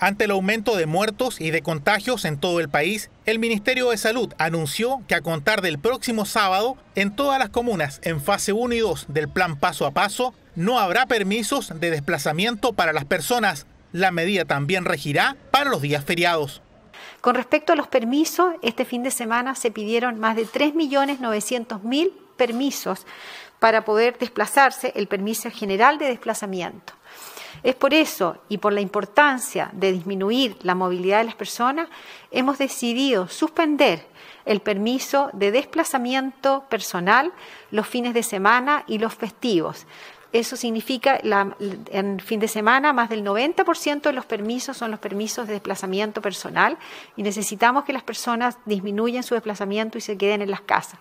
Ante el aumento de muertos y de contagios en todo el país, el Ministerio de Salud anunció que a contar del próximo sábado, en todas las comunas en fase 1 y 2 del plan paso a paso, no habrá permisos de desplazamiento para las personas. La medida también regirá para los días feriados. Con respecto a los permisos, este fin de semana se pidieron más de 3.900.000 permisos para poder desplazarse, el permiso general de desplazamiento. Es por eso y por la importancia de disminuir la movilidad de las personas, hemos decidido suspender el permiso de desplazamiento personal los fines de semana y los festivos. Eso significa en fin de semana más del 90% de los permisos son los permisos de desplazamiento personal y necesitamos que las personas disminuyan su desplazamiento y se queden en las casas.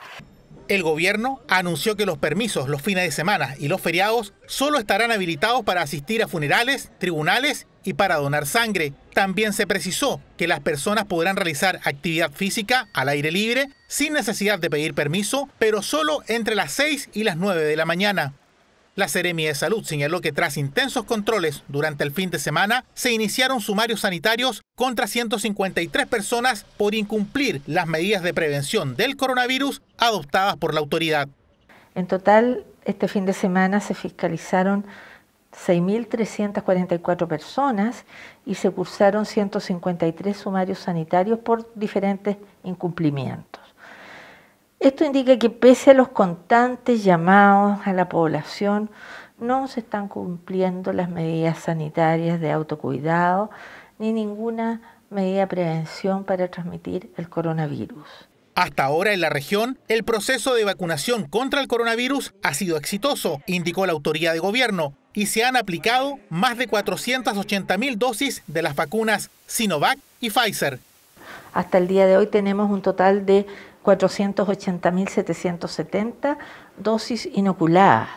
El gobierno anunció que los permisos, los fines de semana y los feriados solo estarán habilitados para asistir a funerales, tribunales y para donar sangre. También se precisó que las personas podrán realizar actividad física al aire libre sin necesidad de pedir permiso, pero solo entre las 6 y las 9 de la mañana. La Seremia de Salud señaló que tras intensos controles durante el fin de semana, se iniciaron sumarios sanitarios contra 153 personas por incumplir las medidas de prevención del coronavirus adoptadas por la autoridad. En total, este fin de semana se fiscalizaron 6.344 personas y se cursaron 153 sumarios sanitarios por diferentes incumplimientos. Esto indica que pese a los constantes llamados a la población, no se están cumpliendo las medidas sanitarias de autocuidado ni ninguna medida de prevención para transmitir el coronavirus. Hasta ahora en la región, el proceso de vacunación contra el coronavirus ha sido exitoso, indicó la autoridad de gobierno, y se han aplicado más de 480.000 dosis de las vacunas Sinovac y Pfizer. Hasta el día de hoy tenemos un total de 480.770 dosis inoculadas,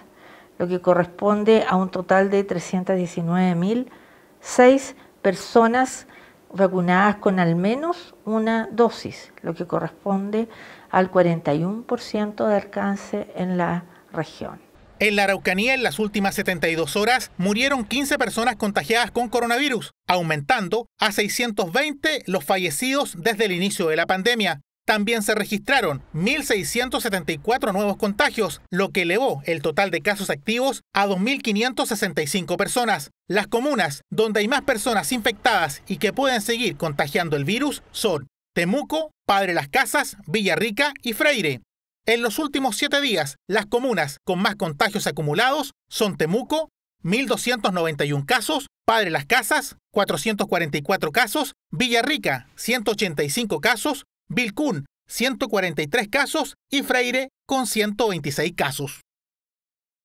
lo que corresponde a un total de 319.006 personas vacunadas con al menos una dosis, lo que corresponde al 41% de alcance en la región. En la Araucanía, en las últimas 72 horas, murieron 15 personas contagiadas con coronavirus, aumentando a 620 los fallecidos desde el inicio de la pandemia. También se registraron 1.674 nuevos contagios, lo que elevó el total de casos activos a 2.565 personas. Las comunas donde hay más personas infectadas y que pueden seguir contagiando el virus son Temuco, Padre Las Casas, Villarrica y Freire. En los últimos siete días, las comunas con más contagios acumulados son Temuco, 1.291 casos, Padre Las Casas, 444 casos, Villarrica, 185 casos, Vilcún, 143 casos y Freire, con 126 casos.